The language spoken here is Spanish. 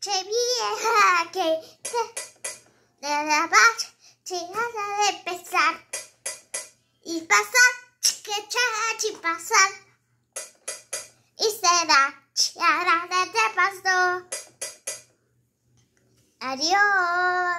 che vieja que te, de la vaca chingada de pesar y pasar que chachi pasar y será chara de te pasó adiós